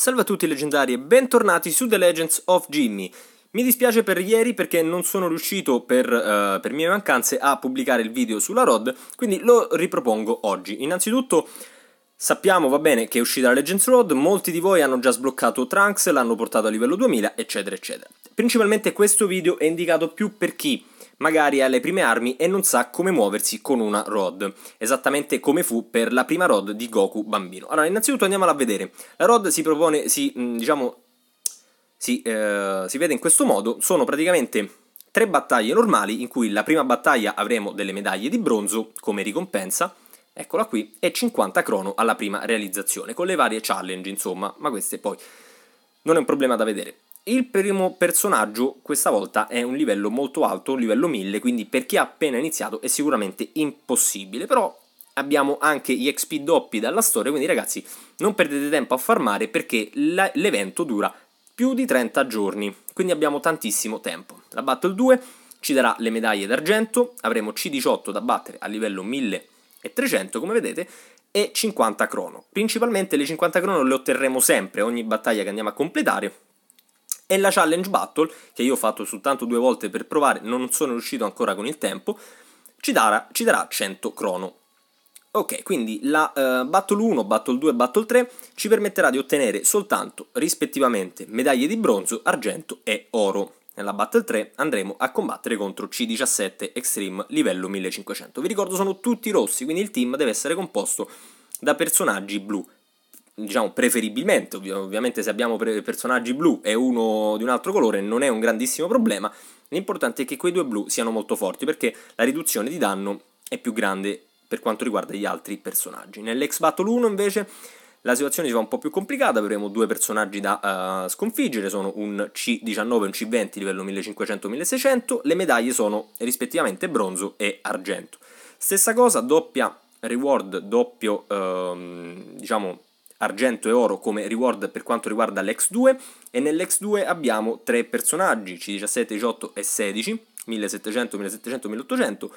Salve a tutti leggendari e bentornati su The Legends of Jimmy. Mi dispiace per ieri perché non sono riuscito per, uh, per mie mancanze a pubblicare il video sulla ROD, quindi lo ripropongo oggi. Innanzitutto sappiamo, va bene, che è uscita la Legends ROD, molti di voi hanno già sbloccato Trunks, l'hanno portato a livello 2000, eccetera, eccetera. Principalmente questo video è indicato più per chi magari alle prime armi e non sa come muoversi con una rod, esattamente come fu per la prima rod di Goku bambino. Allora, innanzitutto andiamola a vedere. La rod si propone, si, mm, diciamo, si, eh, si vede in questo modo, sono praticamente tre battaglie normali in cui la prima battaglia avremo delle medaglie di bronzo come ricompensa, eccola qui, e 50 crono alla prima realizzazione, con le varie challenge insomma, ma queste poi non è un problema da vedere. Il primo personaggio questa volta è un livello molto alto, un livello 1000, quindi per chi ha appena iniziato è sicuramente impossibile, però abbiamo anche gli XP doppi dalla storia, quindi ragazzi non perdete tempo a farmare perché l'evento dura più di 30 giorni, quindi abbiamo tantissimo tempo. La Battle 2 ci darà le medaglie d'argento, avremo C18 da battere a livello 1300 come vedete e 50 crono. Principalmente le 50 crono le otterremo sempre ogni battaglia che andiamo a completare e la challenge battle, che io ho fatto soltanto due volte per provare, non sono riuscito ancora con il tempo, ci darà, ci darà 100 crono. Ok, quindi la uh, Battle 1, Battle 2 e Battle 3 ci permetterà di ottenere soltanto rispettivamente medaglie di bronzo, argento e oro. Nella Battle 3 andremo a combattere contro C17 Extreme livello 1500. Vi ricordo sono tutti rossi, quindi il team deve essere composto da personaggi blu diciamo preferibilmente, ov- ovviamente se abbiamo pre- personaggi blu e uno di un altro colore non è un grandissimo problema, l'importante è che quei due blu siano molto forti perché la riduzione di danno è più grande per quanto riguarda gli altri personaggi. Nell'ex Battle 1 invece la situazione si fa un po' più complicata, avremo due personaggi da uh, sconfiggere, sono un C19 e un C20 livello 1500-1600, le medaglie sono rispettivamente bronzo e argento. Stessa cosa, doppia reward, doppio uh, diciamo argento e oro come reward per quanto riguarda l'ex2 e nell'ex2 abbiamo tre personaggi, C17, 18 e 16, 1700, 1700, 1800.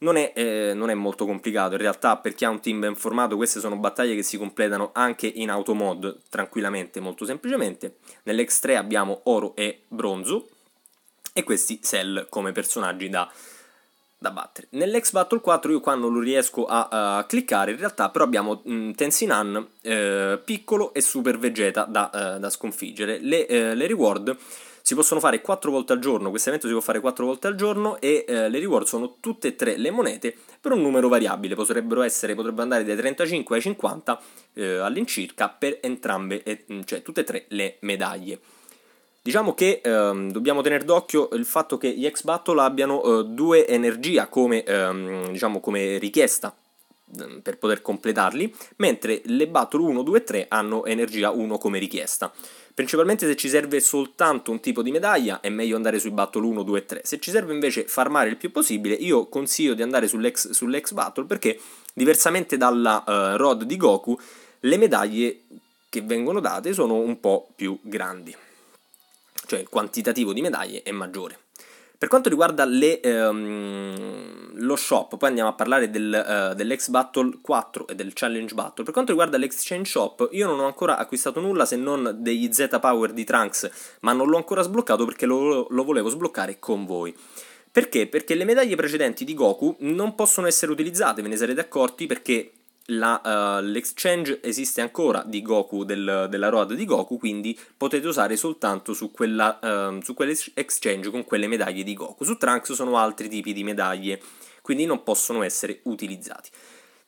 Non è, eh, non è, molto complicato, in realtà per chi ha un team ben formato queste sono battaglie che si completano anche in automod tranquillamente, molto semplicemente. nell'ex 3 abbiamo oro e bronzo e questi Cell come personaggi da da battere. Nell'ex Battle 4 io qua non lo riesco a, a cliccare, in realtà però abbiamo mh, mm, Tenzinan eh, piccolo e Super Vegeta da, eh, da sconfiggere. Le, eh, le, reward si possono fare 4 volte al giorno, questo evento si può fare 4 volte al giorno e eh, le reward sono tutte e tre le monete per un numero variabile, potrebbero, essere, potrebbero andare dai 35 ai 50 eh, all'incirca per entrambe, mm, cioè tutte e tre le medaglie. Diciamo che ehm, dobbiamo tenere d'occhio il fatto che gli ex battle abbiano eh, due energia come, ehm, diciamo come richiesta ehm, per poter completarli, mentre le battle 1, 2 e 3 hanno energia 1 come richiesta. Principalmente se ci serve soltanto un tipo di medaglia è meglio andare sui battle 1, 2 e 3. Se ci serve invece farmare il più possibile, io consiglio di andare sull'ex, sull'ex battle perché diversamente dalla uh, rod di Goku, le medaglie che vengono date sono un po' più grandi cioè il quantitativo di medaglie è maggiore. Per quanto riguarda le, ehm, lo shop, poi andiamo a parlare del, eh, dell'X Battle 4 e del Challenge Battle. Per quanto riguarda l'exchange shop, io non ho ancora acquistato nulla se non degli Z Power di Trunks, ma non l'ho ancora sbloccato perché lo, lo volevo sbloccare con voi. Perché? Perché le medaglie precedenti di Goku non possono essere utilizzate, ve ne sarete accorti, perché la, uh, l'exchange esiste ancora di Goku, del, della ruota di Goku, quindi potete usare soltanto su, quella, uh, su quell'exchange con quelle medaglie di Goku. Su Trunks sono altri tipi di medaglie, quindi non possono essere utilizzati.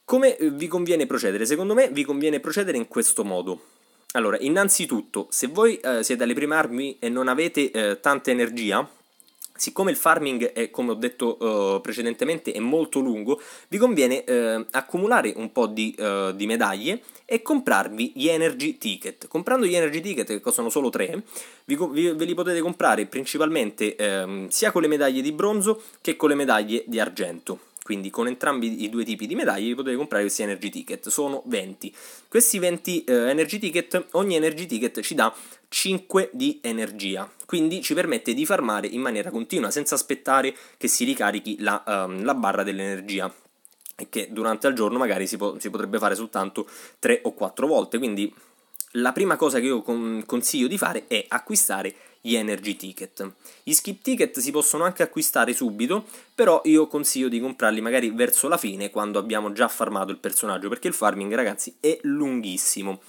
Come eh, vi conviene procedere? Secondo me vi conviene procedere in questo modo. Allora, innanzitutto, se voi uh, siete alle prime armi e non avete tanta energia, Siccome il farming è, come ho detto eh, precedentemente, è molto lungo, vi conviene eh, accumulare un po' di, eh, di, medaglie e comprarvi gli energy ticket. Comprando gli energy ticket, che costano solo 3, vi, vi, ve li potete comprare principalmente ehm, sia con le medaglie di bronzo che con le medaglie di argento quindi con entrambi i due tipi di medaglie potete comprare questi energy ticket, sono 20. Questi 20 eh, energy ticket, ogni energy ticket ci dà 5 di energia, quindi ci permette di farmare in maniera continua senza aspettare che si ricarichi la, um, la barra dell'energia e che durante il giorno magari si, po- si potrebbe fare soltanto 3 o 4 volte, quindi la prima cosa che io con- consiglio di fare è acquistare gli energy ticket. Gli skip ticket si possono anche acquistare subito, però io consiglio di comprarli magari verso la fine, quando abbiamo già farmato il personaggio, perché il farming, ragazzi, è lunghissimo.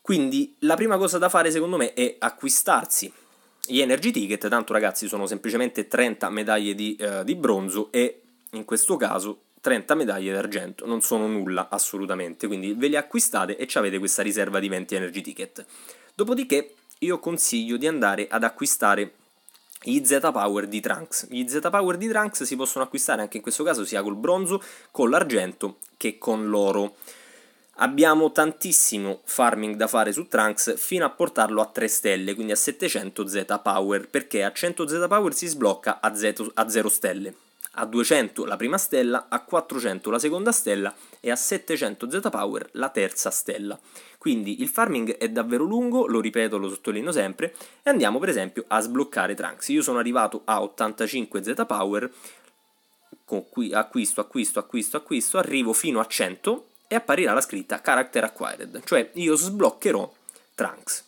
Quindi la prima cosa da fare secondo me è acquistarsi gli energy ticket, tanto ragazzi sono semplicemente 30 medaglie di, eh, di, bronzo e in questo caso 30 medaglie d'argento, non sono nulla assolutamente, quindi ve li acquistate e avete questa riserva di 20 energy ticket. Dopodiché io consiglio di andare ad acquistare gli Z Power di Trunks. Gli Z Power di Trunks si possono acquistare anche in questo caso sia col bronzo, con l'argento che con l'oro. Abbiamo tantissimo farming da fare su Trunks fino a portarlo a 3 stelle, quindi a 700 Z Power, perché a 100 Z Power si sblocca a 0 stelle a 200 la prima stella, a 400 la seconda stella e a 700 Z Power la terza stella. Quindi il farming è davvero lungo, lo ripeto, lo sottolineo sempre, e andiamo per esempio a sbloccare Trunks. Io sono arrivato a 85 Z Power, con qui, acquisto, acquisto, acquisto, acquisto, arrivo fino a 100 e apparirà la scritta Character Acquired, cioè io sbloccherò Trunks.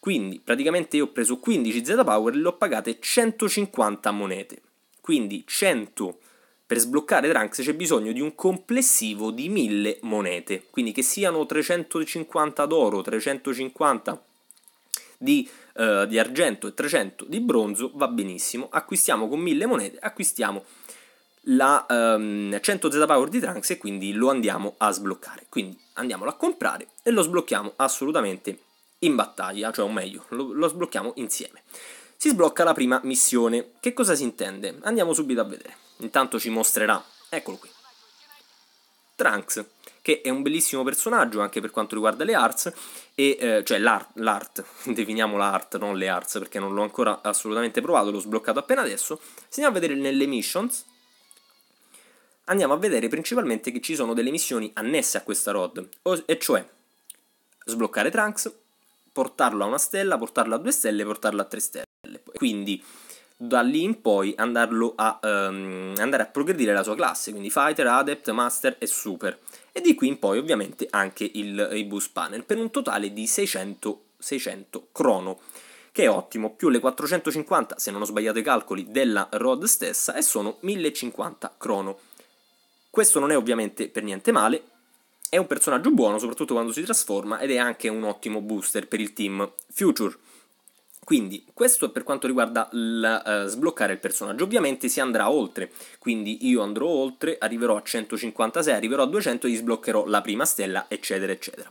Quindi praticamente io ho preso 15 Z Power e le ho pagate 150 monete. Quindi 100 per sbloccare Trunks c'è bisogno di un complessivo di 1000 monete, quindi che siano 350 d'oro, 350 di, eh, di argento e 300 di bronzo, va benissimo. Acquistiamo con 1000 monete, acquistiamo la ehm, 100 Z Power di Trunks e quindi lo andiamo a sbloccare. Quindi andiamolo a comprare e lo sblocchiamo assolutamente in battaglia, cioè o meglio, lo, lo sblocchiamo insieme si sblocca la prima missione. Che cosa si intende? Andiamo subito a vedere. Intanto ci mostrerà, eccolo qui, Trunks, che è un bellissimo personaggio anche per quanto riguarda le arts, e, eh, cioè l'art, l'art, definiamo l'art, non le arts, perché non l'ho ancora assolutamente provato, l'ho sbloccato appena adesso. Se andiamo a vedere nelle missions, andiamo a vedere principalmente che ci sono delle missioni annesse a questa rod, e cioè sbloccare Trunks, portarlo a una stella, portarlo a due stelle, portarlo a tre stelle. Quindi da lì in poi andarlo a, um, andare a progredire la sua classe, quindi Fighter, Adept, Master e Super. E di qui in poi ovviamente anche il, il boost panel, per un totale di 600, 600 crono, che è ottimo, più le 450, se non ho sbagliato i calcoli, della Rod stessa e sono 1050 crono. Questo non è ovviamente per niente male, è un personaggio buono, soprattutto quando si trasforma, ed è anche un ottimo booster per il team Future. Quindi, questo è per quanto riguarda il uh, eh, sbloccare il personaggio. Ovviamente si andrà oltre, quindi io andrò oltre, arriverò a 156, arriverò a 200 e gli sbloccherò la prima stella, eccetera, eccetera.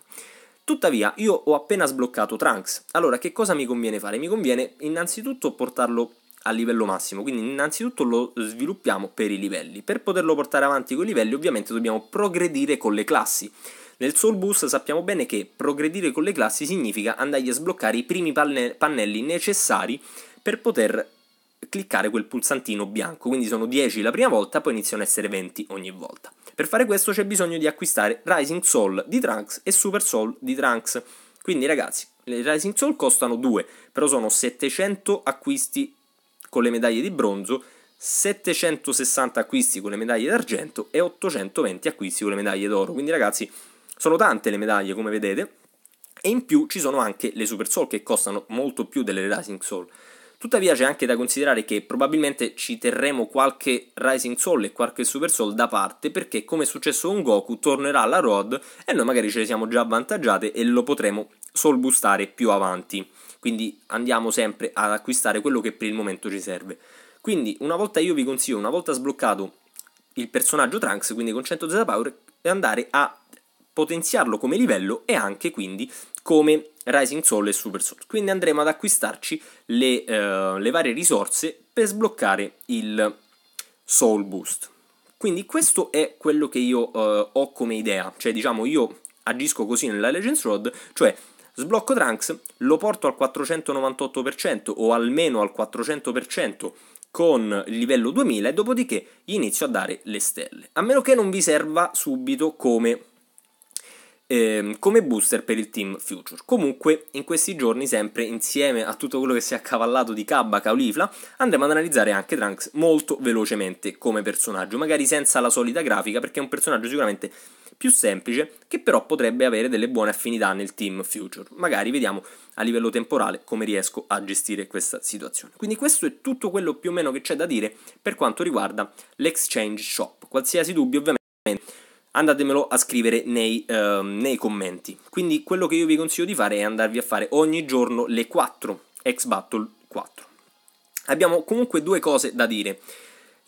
Tuttavia, io ho appena sbloccato Trunks. Allora, che cosa mi conviene fare? Mi conviene innanzitutto portarlo al livello massimo, quindi innanzitutto lo sviluppiamo per i livelli. Per poterlo portare avanti con i livelli ovviamente dobbiamo progredire con le classi. Nel Soul Boost sappiamo bene che progredire con le classi significa andargli a sbloccare i primi panne- pannelli necessari per poter cliccare quel pulsantino bianco, quindi sono 10 la prima volta, poi iniziano a essere 20 ogni volta. Per fare questo c'è bisogno di acquistare Rising Soul di Trunks e Super Soul di Trunks. Quindi ragazzi, le Rising Soul costano 2, però sono 700 acquisti con le medaglie di bronzo, 760 acquisti con le medaglie d'argento e 820 acquisti con le medaglie d'oro. Quindi ragazzi, sono tante le medaglie come vedete e in più ci sono anche le Super Soul che costano molto più delle Rising Soul. Tuttavia c'è anche da considerare che probabilmente ci terremo qualche Rising Soul e qualche Super Soul da parte perché come è successo con Goku tornerà alla Rod e noi magari ce le siamo già avvantaggiate e lo potremo soul boostare più avanti. Quindi andiamo sempre ad acquistare quello che per il momento ci serve. Quindi una volta io vi consiglio, una volta sbloccato il personaggio Trunks, quindi con 100 Z Power, andare a potenziarlo come livello e anche quindi come Rising Soul e Super Soul. Quindi andremo ad acquistarci le, uh, le varie risorse per sbloccare il Soul Boost. Quindi questo è quello che io uh, ho come idea, cioè diciamo io agisco così nella Legends Road, cioè Sblocco Trunks, lo porto al 498% o almeno al 400% con il livello 2000 e dopodiché gli inizio a dare le stelle. A meno che non vi serva subito come, ehm, come booster per il team Future. Comunque in questi giorni sempre insieme a tutto quello che si è accavallato di Cabba, Caulifla andremo ad analizzare anche Trunks molto velocemente come personaggio, magari senza la solita grafica perché è un personaggio sicuramente più semplice che però potrebbe avere delle buone affinità nel team future. Magari vediamo a livello temporale come riesco a gestire questa situazione. Quindi questo è tutto quello più o meno che c'è da dire per quanto riguarda l'exchange shop. Qualsiasi dubbio ovviamente andatemelo a scrivere nei, uh, nei commenti. Quindi quello che io vi consiglio di fare è andarvi a fare ogni giorno le 4 X battle 4. Abbiamo comunque due cose da dire.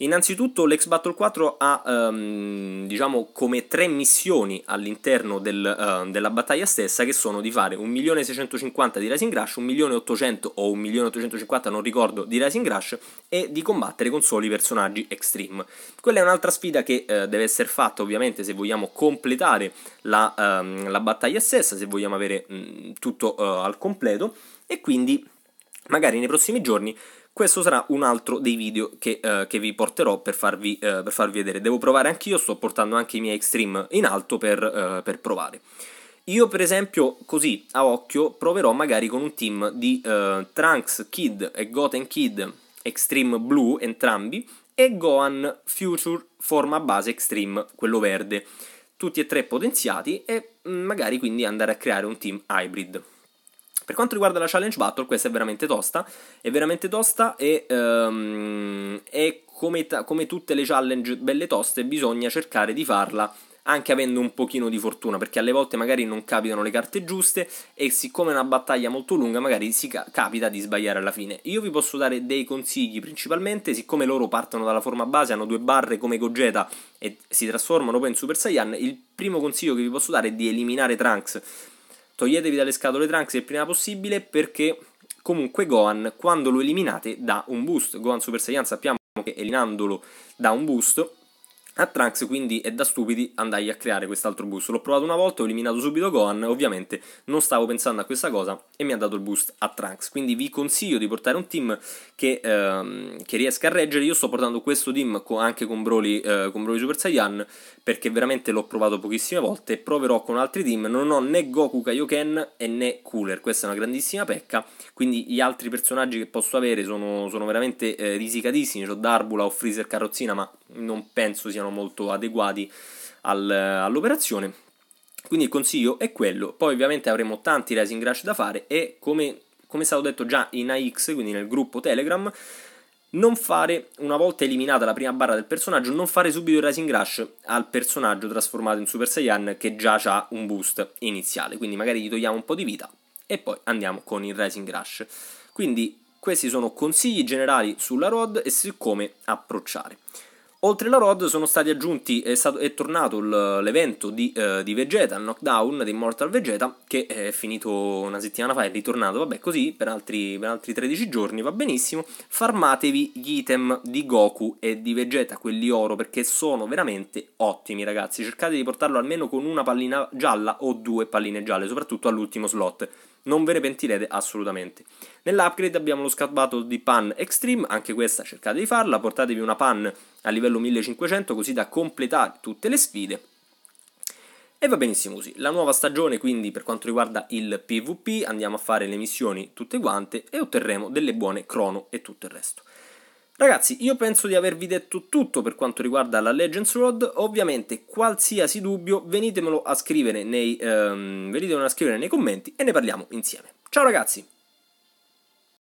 Innanzitutto l'ex Battle 4 ha um, diciamo come tre missioni all'interno del, uh, della battaglia stessa che sono di fare 1.650.000 di Rising Rush, 1.800.000 o 1.850.000 non ricordo di Rising Rush e di combattere con soli personaggi Extreme. Quella è un'altra sfida che uh, deve essere fatta ovviamente se vogliamo completare la, um, la battaglia stessa, se vogliamo avere um, tutto uh, al completo e quindi magari nei prossimi giorni questo sarà un altro dei video che, eh, che vi porterò per farvi, eh, per farvi, vedere. Devo provare anch'io, sto portando anche i miei extreme in alto per, eh, per provare. Io per esempio così a occhio proverò magari con un team di eh, Trunks Kid e Goten Kid Extreme Blue entrambi e Gohan Future forma base Extreme, quello verde. Tutti e tre potenziati e mm, magari quindi andare a creare un team hybrid. Per quanto riguarda la challenge battle, questa è veramente tosta, è veramente tosta e um, è come, ta- come tutte le challenge belle toste, bisogna cercare di farla anche avendo un pochino di fortuna, perché alle volte magari non capitano le carte giuste e siccome è una battaglia molto lunga magari si ca- capita di sbagliare alla fine. Io vi posso dare dei consigli principalmente, siccome loro partono dalla forma base, hanno due barre come Gogeta e si trasformano poi in Super Saiyan, il primo consiglio che vi posso dare è di eliminare Trunks Toglietevi dalle scatole Trunks il prima possibile perché comunque Gohan, quando lo eliminate, dà un boost. Gohan Super Saiyan sappiamo che eliminandolo dà un boost a Trunks quindi è da stupidi andai a creare quest'altro boost. L'ho provato una volta, ho eliminato subito Gohan, ovviamente non stavo pensando a questa cosa e mi ha dato il boost a Trunks. Quindi vi consiglio di portare un team che, ehm, che riesca a reggere. Io sto portando questo team co- anche con Broly, eh, con Broly Super Saiyan perché veramente l'ho provato pochissime volte. Proverò con altri team. Non ho né Goku Kaioken e né Cooler. Questa è una grandissima pecca. Quindi gli altri personaggi che posso avere sono, sono veramente eh, risicatissimi. Ho Darbula o Freezer Carrozzina, ma non penso siano molto adeguati al, all'operazione. Quindi il consiglio è quello. Poi ovviamente avremo tanti Rising Rush da fare e come, come è stato detto già in AX, quindi nel gruppo Telegram, non fare, una volta eliminata la prima barra del personaggio, non fare subito il Rising Rush al personaggio trasformato in Super Saiyan che già ha un boost iniziale. Quindi magari gli togliamo un po' di vita e poi andiamo con il Rising Rush. Quindi questi sono consigli generali sulla ROD e su come approcciare. Oltre la Rod sono stati aggiunti, è, stato, è tornato l'evento di, eh, di, Vegeta, il knockdown di Immortal Vegeta, che è finito una settimana fa, è ritornato, vabbè così, per altri, per altri 13 giorni, va benissimo. Farmatevi gli item di Goku e di Vegeta, quelli oro, perché sono veramente ottimi ragazzi. Cercate di portarlo almeno con una pallina gialla o due palline gialle, soprattutto all'ultimo slot non ve ne pentirete assolutamente. Nell'upgrade abbiamo lo scat battle di pan extreme, anche questa cercate di farla, portatevi una pan a livello 1500 così da completare tutte le sfide. E va benissimo così. La nuova stagione, quindi, per quanto riguarda il PvP, andiamo a fare le missioni tutte quante e otterremo delle buone crono e tutto il resto. Ragazzi, io penso di avervi detto tutto per quanto riguarda la Legends Road. Ovviamente, qualsiasi dubbio venitemelo a scrivere nei, um, ehm, venitemelo a scrivere nei commenti e ne parliamo insieme. Ciao ragazzi!